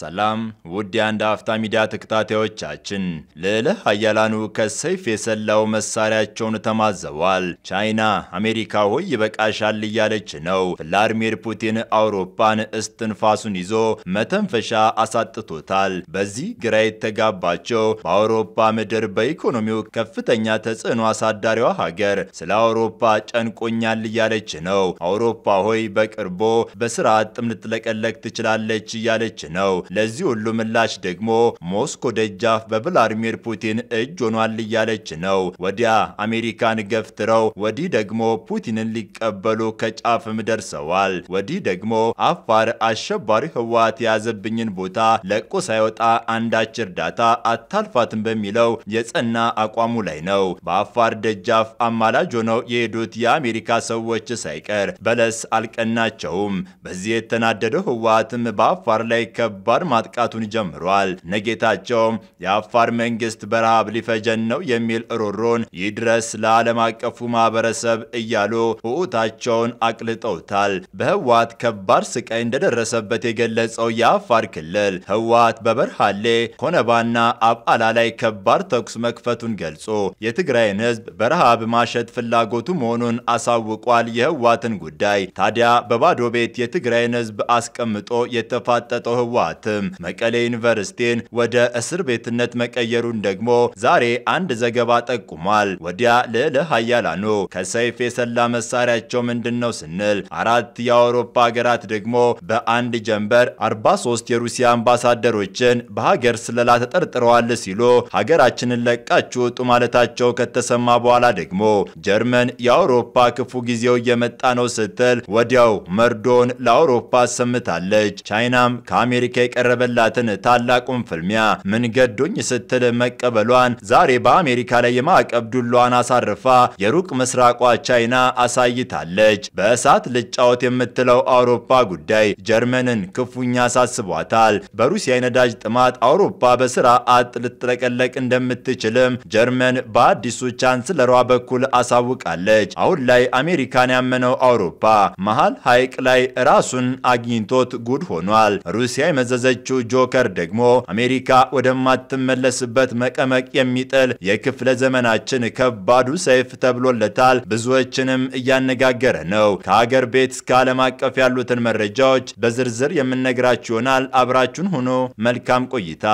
ሰላም ውድ የአንድ አፍታ ሚዲያ ተከታታዮቻችን፣ ልዕለ ኃያላኑ ከሰይፍ የሰላው መሳሪያቸውን ተማዘዋል። ቻይና አሜሪካ ሆይ ይበቃሻል እያለች ነው። ቭላድሚር ፑቲን አውሮፓን እስትንፋሱን ይዞ መተንፈሻ አሳጥቶታል። በዚህ ግራ የተጋባቸው በአውሮፓ ምድር በኢኮኖሚው ከፍተኛ ተጽዕኖ አሳዳሪዋ ሀገር ስለ አውሮፓ ጨንቆኛል እያለች ነው። አውሮፓ ሆይ በቅርቦ በስርዓት ጥም ልትለቀለቅ ትችላለች እያለች ነው። ለዚህ ሁሉ ምላሽ ደግሞ ሞስኮ ደጃፍ በቭላዲሚር ፑቲን እጅ ሆኗል እያለች ነው። ወዲያ አሜሪካን ገፍትረው፣ ወዲህ ደግሞ ፑቲንን ሊቀበሉ ከጫፍም ደርሰዋል። ወዲህ ደግሞ አፋር አሸባሪ ህወሓት የያዘብኝን ቦታ ለቆ ሳይወጣ አንዳች እርዳታ አታልፋትም በሚለው የጸና አቋሙ ላይ ነው። በአፋር ደጃፍ አማላጅ ሆነው የሄዱት የአሜሪካ ሰዎች ሳይቀር በለስ አልቀናቸውም። በዚህ የተናደደው ህወሓትም በአፋር ላይ ከባድ በአፋር ማጥቃቱን ጀምሯል። ነጌታቸውም የአፋር መንግስት በረሃብ ሊፈጀን ነው የሚል እሮሮን ይድረስ ለዓለም አቀፉ ማህበረሰብ እያሉ ውዑታቸውን አቅልጠውታል። በህወሓት ከባድ ስቃይ እንደደረሰበት የገለጸው የአፋር ክልል ህወሓት በበርሃሌ ኮነባና አብዓላ ላይ ከባድ ተኩስ መክፈቱን ገልጾ የትግራይን ህዝብ በረሃብ ማሸት ፍላጎቱ መሆኑን አሳውቋል። የህወሓትን ጉዳይ ታዲያ በባዶ ቤት የትግራይን ህዝብ አስቀምጦ የተፋጠጠው ህወሓት ማለትም መቀሌ ዩኒቨርሲቲን ወደ እስር ቤትነት መቀየሩን ደግሞ ዛሬ አንድ ዘገባ ጠቁሟል። ወዲያ ልዕለ ሀያላኑ ከሰይፍ የሰላ መሳሪያቸው ምንድን ነው ስንል አራት የአውሮፓ ሀገራት ደግሞ በአንድ ጀንበር 43 የሩሲያ አምባሳደሮችን በሀገር ስለላ ተጠርጥረዋል ሲሉ ሀገራችንን ለቃችሁ ውጡ ማለታቸው ከተሰማ በኋላ ደግሞ ጀርመን የአውሮፓ ክፉ ጊዜው እየመጣ ነው ስትል ወዲያው መርዶን ለአውሮፓ አሰምታለች። ቻይናም ከአሜሪካ የቀረበላትን ታላቁን ፍልሚያ ምን ገዶኝ ስትል መቀበሏን ዛሬ በአሜሪካ ላይ የማዕቀብ ዱሏን አሳርፋ የሩቅ ምስራቋ ቻይና አሳይታለች። በእሳት ልጫወት የምትለው አውሮፓ ጉዳይ ጀርመንን ክፉኛ አሳስቧታል። በሩሲያ የነዳጅ ጥማት አውሮፓ በስራ አጥ ልትጥለቀለቅ እንደምትችልም ጀርመን በአዲሱ ቻንስለሯ በኩል አሳውቃለች። አሁን ላይ አሜሪካን ያመነው አውሮፓ መሃል ሐይቅ ላይ ራሱን አግኝቶት ጉድ ሆኗል። ሩሲያ የመዘዝ የያዘችው ጆከር ደግሞ አሜሪካ ወደማትመለስበት መቀመቅ የሚጥል የክፍለ ዘመናችን ከባዱ ሰይፍ ተብሎለታል። ብዙዎችንም እያነጋገረ ነው። ከሀገር ቤት እስከ ዓለም አቀፍ ያሉትን መረጃዎች በዝርዝር የምነግራችሁ ይሆናል። አብራችሁን ሆኖ መልካም ቆይታ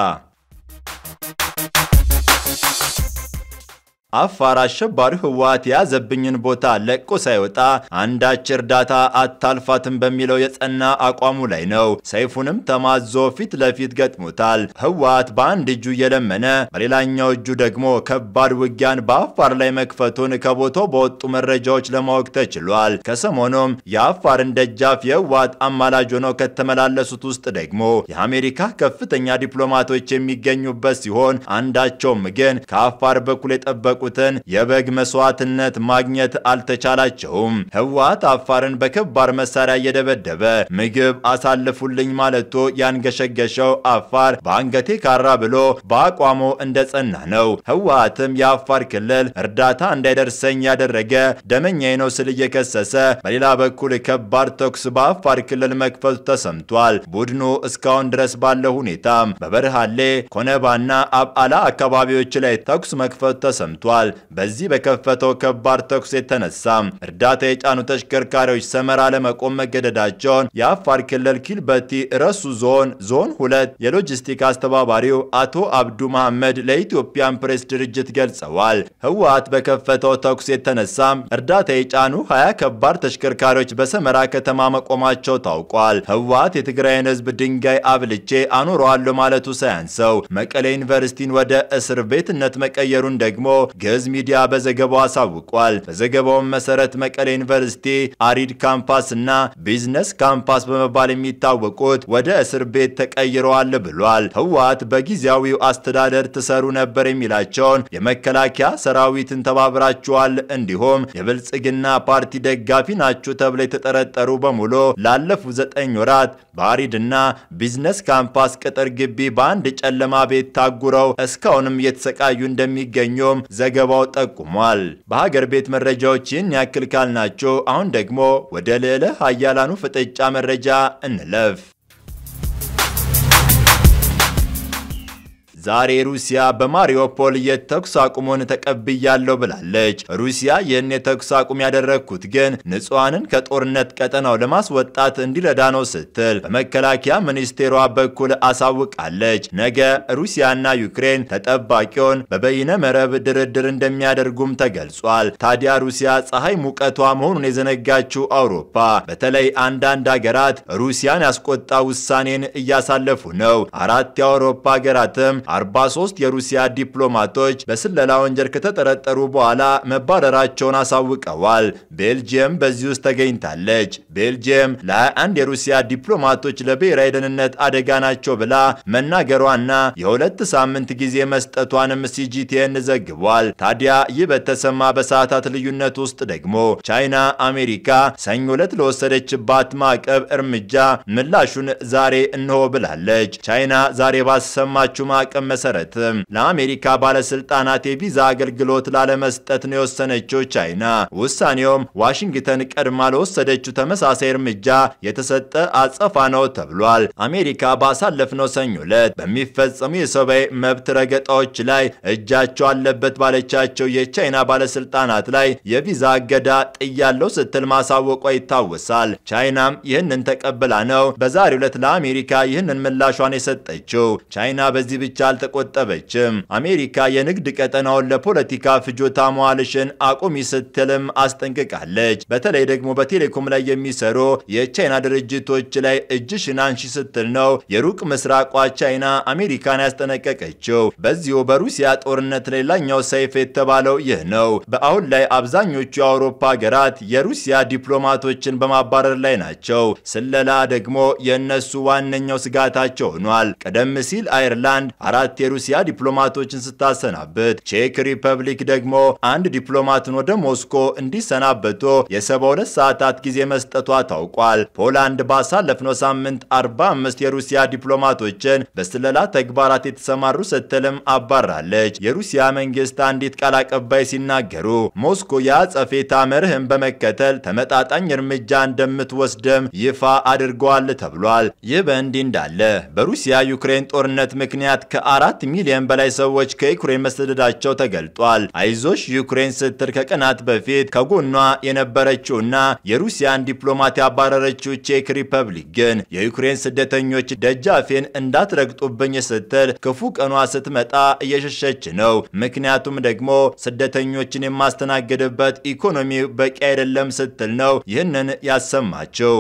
አፋር አሸባሪ ህወሓት የያዘብኝን ቦታ ለቆ ሳይወጣ አንዳች እርዳታ አታልፋትም በሚለው የጸና አቋሙ ላይ ነው። ሰይፉንም ተማዞ ፊት ለፊት ገጥሞታል። ህወሓት በአንድ እጁ እየለመነ በሌላኛው እጁ ደግሞ ከባድ ውጊያን በአፋር ላይ መክፈቱን ከቦታው በወጡ መረጃዎች ለማወቅ ተችሏል። ከሰሞኑም የአፋርን ደጃፍ የህወሓት አማላጅ ሆነው ከተመላለሱት ውስጥ ደግሞ የአሜሪካ ከፍተኛ ዲፕሎማቶች የሚገኙበት ሲሆን አንዳቸውም ግን ከአፋር በኩል የጠበቁ የሚያውቁትን የበግ መስዋዕትነት ማግኘት አልተቻላቸውም። ህወሓት አፋርን በከባድ መሳሪያ እየደበደበ ምግብ አሳልፉልኝ ማለቱ ያንገሸገሸው አፋር በአንገቴ ካራ ብሎ በአቋሙ እንደጸና ነው። ህወሓትም የአፋር ክልል እርዳታ እንዳይደርሰኝ ያደረገ ደመኛዬ ነው ስል እየከሰሰ፣ በሌላ በኩል ከባድ ተኩስ በአፋር ክልል መክፈቱ ተሰምቷል። ቡድኑ እስካሁን ድረስ ባለው ሁኔታ በበርሃሌ፣ ኮነባና አብዓላ አካባቢዎች ላይ ተኩስ መክፈቱ ተሰምቷል። ተከስቷል። በዚህ በከፈተው ከባድ ተኩስ የተነሳ እርዳታ የጫኑ ተሽከርካሪዎች ሰመራ ለመቆም መገደዳቸውን የአፋር ክልል ኪልበቲ ረሱ ዞን ዞን ሁለት የሎጂስቲክ አስተባባሪው አቶ አብዱ መሐመድ ለኢትዮጵያን ፕሬስ ድርጅት ገልጸዋል። ህወሓት በከፈተው ተኩስ የተነሳ እርዳታ የጫኑ ሀያ ከባድ ተሽከርካሪዎች በሰመራ ከተማ መቆማቸው ታውቋል። ህወሓት የትግራይን ህዝብ ድንጋይ አብልቼ አኑረዋለሁ ማለቱ ሳያንሰው መቀሌ ዩኒቨርሲቲን ወደ እስር ቤትነት መቀየሩን ደግሞ ገዝ ሚዲያ በዘገባው አሳውቋል። በዘገባውም መሰረት መቀሌ ዩኒቨርሲቲ አሪድ ካምፓስ እና ቢዝነስ ካምፓስ በመባል የሚታወቁት ወደ እስር ቤት ተቀይረዋል ብሏል። ህወሓት በጊዜያዊው አስተዳደር ትሰሩ ነበር የሚላቸውን የመከላከያ ሰራዊትን ተባብራችኋል፣ እንዲሁም የብልጽግና ፓርቲ ደጋፊ ናችሁ ተብለው የተጠረጠሩ በሙሉ ላለፉ ዘጠኝ ወራት በአሪድና ቢዝነስ ካምፓስ ቅጥር ግቢ በአንድ ጨለማ ቤት ታጉረው እስካሁንም እየተሰቃዩ እንደሚገኙም ዘገባው ጠቁሟል። በሀገር ቤት መረጃዎች ይህን ያክል ካልናቸው፣ አሁን ደግሞ ወደ ልዕለ ሀያላኑ ፍጥጫ መረጃ እንለፍ። ዛሬ ሩሲያ በማሪዮፖል የተኩስ አቁሙን ተቀብያለሁ ብላለች። ሩሲያ ይህን የተኩስ አቁም ያደረግኩት ግን ንጹሐንን ከጦርነት ቀጠናው ለማስወጣት እንዲረዳ ነው ስትል በመከላከያ ሚኒስቴሯ በኩል አሳውቃለች። ነገ ሩሲያና ዩክሬን ተጠባቂውን በበይነ መረብ ድርድር እንደሚያደርጉም ተገልጿል። ታዲያ ሩሲያ ፀሐይ ሙቀቷ መሆኑን የዘነጋችው አውሮፓ በተለይ አንዳንድ ሀገራት ሩሲያን ያስቆጣ ውሳኔን እያሳለፉ ነው። አራት የአውሮፓ ሀገራትም 43 የሩሲያ ዲፕሎማቶች በስለላ ወንጀል ከተጠረጠሩ በኋላ መባረራቸውን አሳውቀዋል። ቤልጅየም በዚህ ውስጥ ተገኝታለች። ቤልጅየም ለ21 የሩሲያ ዲፕሎማቶች ለብሔራዊ ደህንነት አደጋ ናቸው ብላ መናገሯና የሁለት ሳምንት ጊዜ መስጠቷንም ሲጂቲኤን ዘግቧል። ታዲያ ይህ በተሰማ በሰዓታት ልዩነት ውስጥ ደግሞ ቻይና አሜሪካ ሰኞ ዕለት ለወሰደችባት ማዕቀብ እርምጃ ምላሹን ዛሬ እንሆ ብላለች። ቻይና ዛሬ ባሰማችው ማዕቀብ መሰረት ለአሜሪካ ባለስልጣናት የቪዛ አገልግሎት ላለመስጠት ነው የወሰነችው ቻይና። ውሳኔውም ዋሽንግተን ቀድማ ለወሰደችው ተመሳሳይ እርምጃ የተሰጠ አጸፋ ነው ተብሏል። አሜሪካ ባሳለፍነው ሰኞ ዕለት በሚፈጸሙ የሰብአዊ መብት ረገጣዎች ላይ እጃቸው አለበት ባለቻቸው የቻይና ባለስልጣናት ላይ የቪዛ እገዳ ጥያለው ስትል ማሳወቋ ይታወሳል። ቻይናም ይህንን ተቀብላ ነው በዛሬው ዕለት ለአሜሪካ ይህንን ምላሿን የሰጠችው። ቻይና በዚህ ብቻ አልተቆጠበችም። አሜሪካ የንግድ ቀጠናውን ለፖለቲካ ፍጆታ መዋልሽን አቁሚ ስትልም አስጠንቅቃለች። በተለይ ደግሞ በቴሌኮም ላይ የሚሰሩ የቻይና ድርጅቶች ላይ እጅሽን አንሺ ስትል ነው የሩቅ ምስራቋ ቻይና አሜሪካን ያስጠነቀቀችው። በዚሁ በሩሲያ ጦርነት ሌላኛው ሰይፍ የተባለው ይህ ነው። በአሁን ላይ አብዛኞቹ የአውሮፓ ሀገራት የሩሲያ ዲፕሎማቶችን በማባረር ላይ ናቸው። ስለላ ደግሞ የእነሱ ዋነኛው ስጋታቸው ሆኗል። ቀደም ሲል አይርላንድ አራት የሩሲያ ዲፕሎማቶችን ስታሰናብት፣ ቼክ ሪፐብሊክ ደግሞ አንድ ዲፕሎማትን ወደ ሞስኮ እንዲሰናበቱ የሰባ ሁለት ሰዓታት ጊዜ መስጠቷ ታውቋል። ፖላንድ ባሳለፍነው ሳምንት 45 የሩሲያ ዲፕሎማቶችን በስለላ ተግባራት የተሰማሩ ስትልም አባራለች። የሩሲያ መንግስት አንዲት ቃል አቀባይ ሲናገሩ ሞስኮ የአጸፌታ መርህን በመከተል ተመጣጣኝ እርምጃ እንደምትወስድም ይፋ አድርገዋል ተብሏል። ይህ በእንዲህ እንዳለ በሩሲያ ዩክሬን ጦርነት ምክንያት ከ ከአራት ሚሊዮን በላይ ሰዎች ከዩክሬን መሰደዳቸው ተገልጧል። አይዞሽ ዩክሬን ስትል ከቀናት በፊት ከጎኗ የነበረችውና የሩሲያን ዲፕሎማት ያባረረችው ቼክ ሪፐብሊክ ግን የዩክሬን ስደተኞች ደጃፌን እንዳትረግጡብኝ ስትል ክፉ ቀኗ ስትመጣ እየሸሸች ነው። ምክንያቱም ደግሞ ስደተኞችን የማስተናገድበት ኢኮኖሚ በቂ አይደለም ስትል ነው ይህንን ያሰማቸው።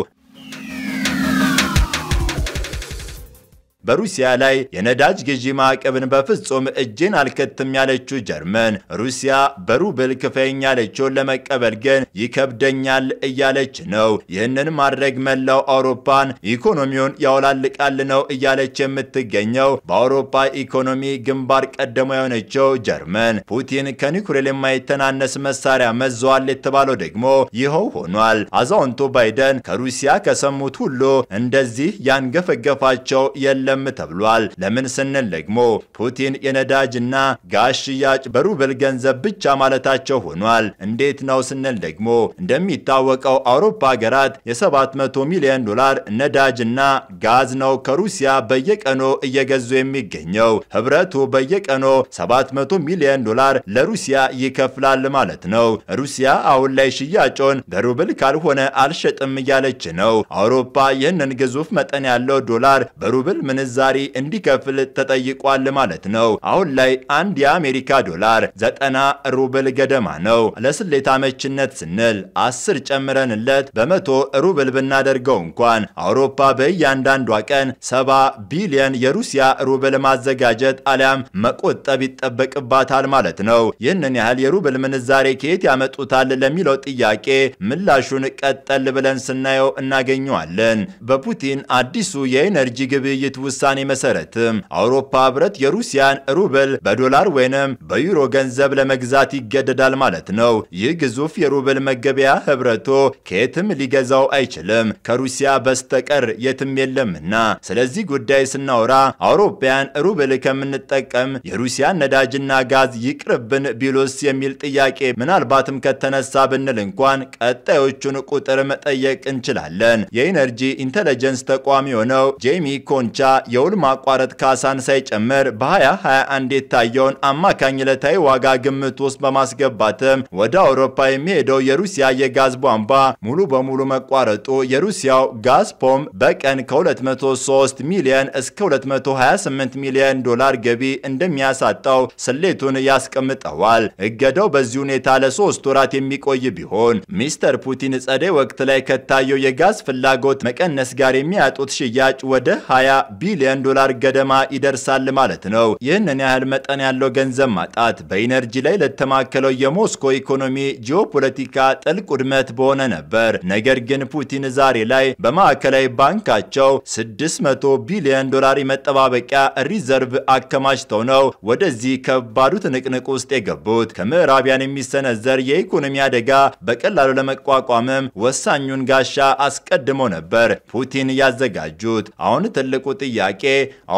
በሩሲያ ላይ የነዳጅ ግዢ ማዕቀብን በፍጹም እጄን አልከትም ያለችው ጀርመን ሩሲያ በሩብል ክፈኝ ያለችውን ለመቀበል ግን ይከብደኛል እያለች ነው። ይህንን ማድረግ መላው አውሮፓን ኢኮኖሚውን ያውላልቃል ነው እያለች የምትገኘው በአውሮፓ ኢኮኖሚ ግንባር ቀደሞ የሆነችው ጀርመን ፑቲን ከኒኩሌል የማይተናነስ መሳሪያ መዘዋል የተባለው ደግሞ ይኸው ሆኗል። አዛውንቱ ባይደን ከሩሲያ ከሰሙት ሁሉ እንደዚህ ያንገፈገፋቸው የለም የለም ተብሏል። ለምን ስንል ደግሞ ፑቲን የነዳጅና ጋዝ ሽያጭ በሩብል ገንዘብ ብቻ ማለታቸው ሆኗል። እንዴት ነው ስንል ደግሞ እንደሚታወቀው አውሮፓ ሀገራት የ700 ሚሊዮን ዶላር ነዳጅና ጋዝ ነው ከሩሲያ በየቀኑ እየገዙ የሚገኘው። ህብረቱ በየቀኑ 700 ሚሊዮን ዶላር ለሩሲያ ይከፍላል ማለት ነው። ሩሲያ አሁን ላይ ሽያጩን በሩብል ካልሆነ አልሸጥም እያለች ነው። አውሮፓ ይህንን ግዙፍ መጠን ያለው ዶላር በሩብል ምን ምንዛሪ እንዲከፍል ተጠይቋል ማለት ነው። አሁን ላይ አንድ የአሜሪካ ዶላር ዘጠና ሩብል ገደማ ነው። ለስሌት አመችነት ስንል አስር ጨምረንለት በመቶ ሩብል ብናደርገው እንኳን አውሮፓ በእያንዳንዷ ቀን ሰባ ቢሊየን የሩሲያ ሩብል ማዘጋጀት አሊያም መቆጠብ ይጠበቅባታል ማለት ነው። ይህንን ያህል የሩብል ምንዛሬ ከየት ያመጡታል ለሚለው ጥያቄ ምላሹን ቀጠል ብለን ስናየው እናገኘዋለን። በፑቲን አዲሱ የኤነርጂ ግብይት ውስጥ ውሳኔ መሰረት አውሮፓ ህብረት የሩሲያን ሩብል በዶላር ወይንም በዩሮ ገንዘብ ለመግዛት ይገደዳል ማለት ነው። ይህ ግዙፍ የሩብል መገበያ ህብረቱ ከየትም ሊገዛው አይችልም ከሩሲያ በስተቀር የትም የለምና። ስለዚህ ጉዳይ ስናወራ አውሮፓያን ሩብል ከምንጠቀም የሩሲያን ነዳጅና ጋዝ ይቅርብን ቢሉስ የሚል ጥያቄ ምናልባትም ከተነሳ ብንል እንኳን ቀጣዮቹን ቁጥር መጠየቅ እንችላለን። የኢነርጂ ኢንተለጀንስ ተቋም የሆነው ጄሚ ኮንቻ የውል ማቋረጥ ካሳን ሳይጨምር በ2021 የታየውን አማካኝ ዕለታዊ ዋጋ ግምት ውስጥ በማስገባትም ወደ አውሮፓ የሚሄደው የሩሲያ የጋዝ ቧንቧ ሙሉ በሙሉ መቋረጡ የሩሲያው ጋዝፖም በቀን ከ203 ሚሊዮን እስከ 228 ሚሊዮን ዶላር ገቢ እንደሚያሳጣው ስሌቱን ያስቀምጠዋል። እገዳው በዚህ ሁኔታ ለሶስት ወራት የሚቆይ ቢሆን ሚስተር ፑቲን ጸደይ ወቅት ላይ ከታየው የጋዝ ፍላጎት መቀነስ ጋር የሚያጡት ሽያጭ ወደ 20 ቢሊዮን ዶላር ገደማ ይደርሳል ማለት ነው። ይህንን ያህል መጠን ያለው ገንዘብ ማጣት በኢነርጂ ላይ ለተማከለው የሞስኮ ኢኮኖሚ ጂኦፖለቲካ ጥልቅ ውድመት በሆነ ነበር። ነገር ግን ፑቲን ዛሬ ላይ በማዕከላዊ ባንካቸው 600 ቢሊዮን ዶላር የመጠባበቂያ ሪዘርቭ አከማችተው ነው ወደዚህ ከባዱ ትንቅንቅ ውስጥ የገቡት። ከምዕራቢያን የሚሰነዘር የኢኮኖሚ አደጋ በቀላሉ ለመቋቋምም ወሳኙን ጋሻ አስቀድሞ ነበር ፑቲን ያዘጋጁት። አሁን ትልቁ ጥያቄ ጥያቄ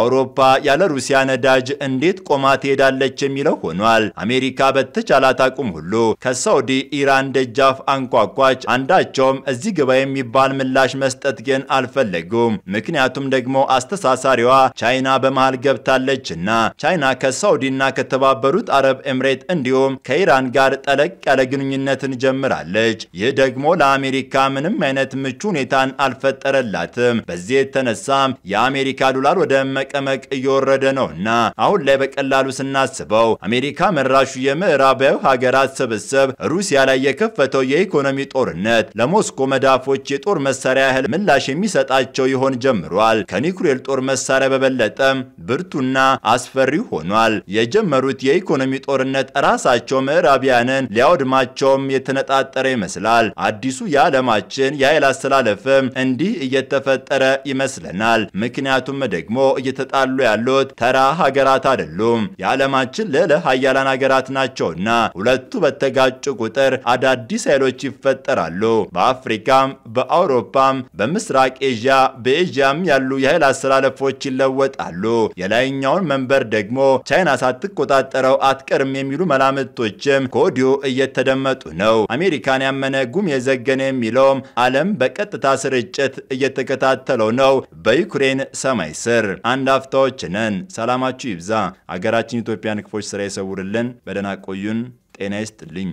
አውሮፓ ያለ ሩሲያ ነዳጅ እንዴት ቆማ ትሄዳለች የሚለው ሆኗል። አሜሪካ በተቻላት አቁም ሁሉ ከሳውዲ ኢራን ደጃፍ አንኳኳች። አንዳቸውም እዚህ ግባ የሚባል ምላሽ መስጠት ግን አልፈለጉም። ምክንያቱም ደግሞ አስተሳሳሪዋ ቻይና በመሃል ገብታለችና ቻይና ከሳውዲና ከተባበሩት አረብ ኤምሬት እንዲሁም ከኢራን ጋር ጠለቅ ያለ ግንኙነትን ጀምራለች። ይህ ደግሞ ለአሜሪካ ምንም አይነት ምቹ ሁኔታን አልፈጠረላትም። በዚህ የተነሳም የአሜሪካ ጃዱላል ወደ መቀመቅ እየወረደ ነውና አሁን ላይ በቀላሉ ስናስበው አሜሪካ መራሹ የምዕራባዊ ሀገራት ስብስብ ሩሲያ ላይ የከፈተው የኢኮኖሚ ጦርነት ለሞስኮ መዳፎች የጦር መሳሪያ ያህል ምላሽ የሚሰጣቸው ይሆን ጀምሯል። ከኒኩሌር ጦር መሳሪያ በበለጠ ብርቱና አስፈሪ ሆኗል። የጀመሩት የኢኮኖሚ ጦርነት ራሳቸው ምዕራቢያንን ሊያወድማቸውም የተነጣጠረ ይመስላል። አዲሱ የዓለማችን የኃይል አስተላለፍም እንዲህ እየተፈጠረ ይመስለናል። ምክንያቱም ደግሞ እየተጣሉ ያሉት ተራ ሀገራት አይደሉም፣ የዓለማችን ለለ ሀያላን ሀገራት ናቸውና ሁለቱ በተጋጩ ቁጥር አዳዲስ ኃይሎች ይፈጠራሉ። በአፍሪካም፣ በአውሮፓም፣ በምስራቅ ኤዥያ፣ በኤዥያም ያሉ የኃይል አሰላለፎች ይለወጣሉ። የላይኛውን መንበር ደግሞ ቻይና ሳትቆጣጠረው አትቀርም የሚሉ መላምቶችም ከወዲሁ እየተደመጡ ነው። አሜሪካን ያመነ ጉም የዘገነ የሚለውም ዓለም በቀጥታ ስርጭት እየተከታተለው ነው። በዩክሬን ሰማይ ስር አንድ አፍታዎች ነን። ሰላማችሁ ይብዛ። አገራችን ኢትዮጵያን ክፎች ስራ ይሰውርልን። በደህና ቆዩን። ጤና ይስጥልኝ።